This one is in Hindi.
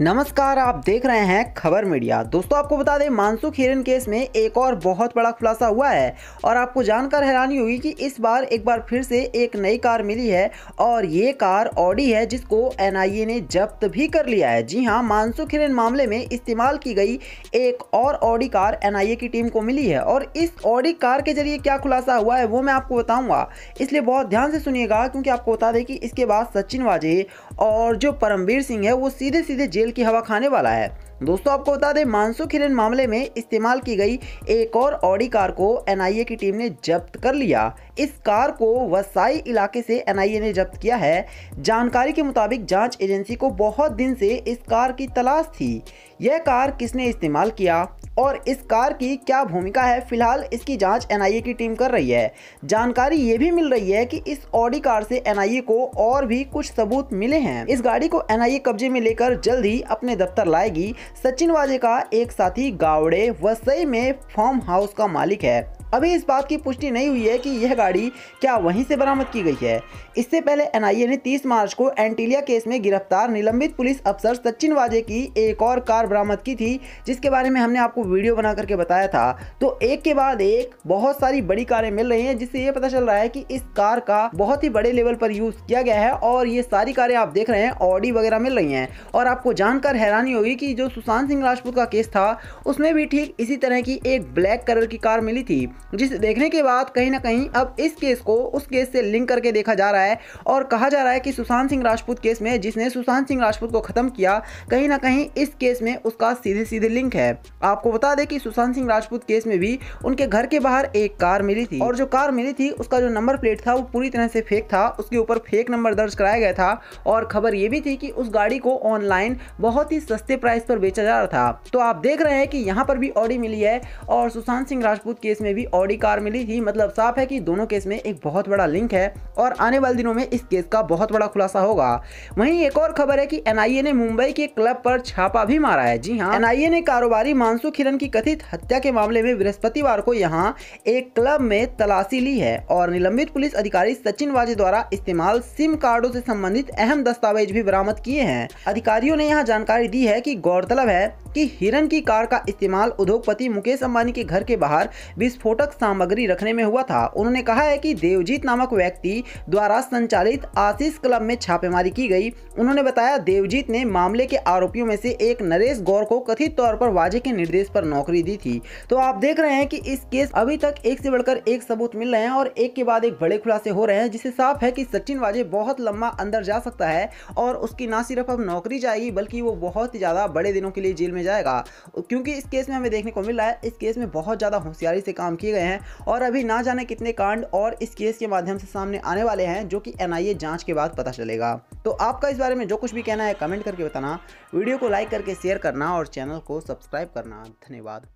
नमस्कार आप देख रहे हैं खबर मीडिया दोस्तों आपको बता दें मानसुख हिरन केस में एक और बहुत बड़ा खुलासा हुआ है और आपको जानकर हैरानी होगी कि इस बार एक बार फिर से एक नई कार मिली है और ये कार ऑडी है जिसको एनआईए ने जब्त भी कर लिया है जी हां मानसुख हिरन मामले में इस्तेमाल की गई एक और ऑडी कार एन की टीम को मिली है और इस ऑडी कार के जरिए क्या खुलासा हुआ है वो मैं आपको बताऊँगा इसलिए बहुत ध्यान से सुनिएगा क्योंकि आपको बता दें कि इसके बाद सचिन वाजे और जो परमवीर सिंह है वो सीधे सीधे जेल तेल की हवा खाने वाला है दोस्तों आपको बता दें मानसू हिरन मामले में इस्तेमाल की गई एक और ऑडी कार को एनआईए की टीम ने जब्त कर लिया इस कार को वसाई इलाके से एनआईए ने जब्त किया है जानकारी के मुताबिक जांच एजेंसी को बहुत दिन से इस कार की तलाश थी यह कार किसने इस्तेमाल किया और इस कार की क्या भूमिका है फिलहाल इसकी जांच एनआईए की टीम कर रही है जानकारी ये भी मिल रही है कि इस ऑडी कार से एनआईए को और भी कुछ सबूत मिले हैं इस गाड़ी को एनआईए कब्जे में लेकर जल्द ही अपने दफ्तर लाएगी सचिन वाजे का एक साथी गावड़े वसई में फार्म हाउस का मालिक है अभी इस बात की पुष्टि नहीं हुई है कि यह गाड़ी क्या वहीं से बरामद की गई है इससे पहले एनआईए ने 30 मार्च को एंटीलिया केस में गिरफ्तार निलंबित पुलिस अफसर सचिन वाजे की एक और कार बरामद की थी जिसके बारे में हमने आपको वीडियो बना करके बताया था तो एक के बाद एक बहुत सारी बड़ी कारें मिल रही हैं जिससे ये पता चल रहा है कि इस कार का बहुत ही बड़े लेवल पर यूज किया गया है और ये सारी कारें आप देख रहे हैं ऑडी वगैरह मिल रही हैं और आपको जानकर हैरानी होगी कि जो सुशांत सिंह राजपूत का केस था उसमें भी ठीक इसी तरह की एक ब्लैक कलर की कार मिली थी जिसे देखने के बाद कहीं ना कहीं अब इस केस को उस केस से लिंक करके देखा जा रहा है और कहा जा रहा है कि सुशांत सिंह राजपूत केस में जिसने सुशांत सिंह राजपूत को खत्म किया कहीं ना कहीं इस केस में उसका सीधे सीधे लिंक है आपको बता दें कि सुशांत सिंह राजपूत केस में भी उनके घर के बाहर एक कार मिली थी और जो कार मिली थी उसका जो नंबर प्लेट था वो पूरी तरह से फेक था उसके ऊपर फेक नंबर दर्ज कराया गया था और खबर ये भी थी कि उस गाड़ी को ऑनलाइन बहुत ही सस्ते प्राइस पर बेचा जा रहा था तो आप देख रहे हैं कि यहाँ पर भी ऑडी मिली है और सुशांत सिंह राजपूत केस में भी ऑडी कार मिली ही मतलब साफ है कि दोनों केस में एक बहुत बड़ा लिंक है और आने वाले दिनों में इस केस का बहुत बड़ा खुलासा होगा वहीं एक और खबर है कि एनआईए ने मुंबई के क्लब पर छापा भी मारा है जी हाँ एनआईए ने कारोबारी मानसू किरण की कथित हत्या के मामले में बृहस्पतिवार को यहाँ एक क्लब में तलाशी ली है और निलंबित पुलिस अधिकारी सचिन वाजे द्वारा इस्तेमाल सिम कार्डो से संबंधित अहम दस्तावेज भी बरामद किए हैं अधिकारियों ने यहाँ जानकारी दी है की गौरतलब है की हिरन की कार का इस्तेमाल उद्योगपति मुकेश अम्बानी के घर के बाहर विस्फोट विस्फोटक सामग्री रखने में हुआ था उन्होंने कहा है कि देवजीत नामक व्यक्ति द्वारा संचालित आशीष क्लब में छापेमारी की गई उन्होंने बताया देवजीत ने मामले के आरोपियों में से एक नरेश गौर को कथित तौर पर वाजे के निर्देश पर नौकरी दी थी तो आप देख रहे हैं कि इस केस अभी तक एक से बढ़कर एक सबूत मिल रहे हैं और एक के बाद एक बड़े खुलासे हो रहे हैं जिससे साफ है कि सचिन वाजे बहुत लंबा अंदर जा सकता है और उसकी ना सिर्फ अब नौकरी जाएगी बल्कि वो बहुत ही ज़्यादा बड़े दिनों के लिए जेल में जाएगा क्योंकि इस केस में हमें देखने को मिल रहा है इस केस में बहुत ज़्यादा होशियारी से काम किया किए गए हैं और अभी ना जाने कितने कांड और इस केस के माध्यम से सामने आने वाले हैं जो कि एनआईए जांच के बाद पता चलेगा तो आपका इस बारे में जो कुछ भी कहना है कमेंट करके बताना वीडियो को लाइक करके शेयर करना और चैनल को सब्सक्राइब करना धन्यवाद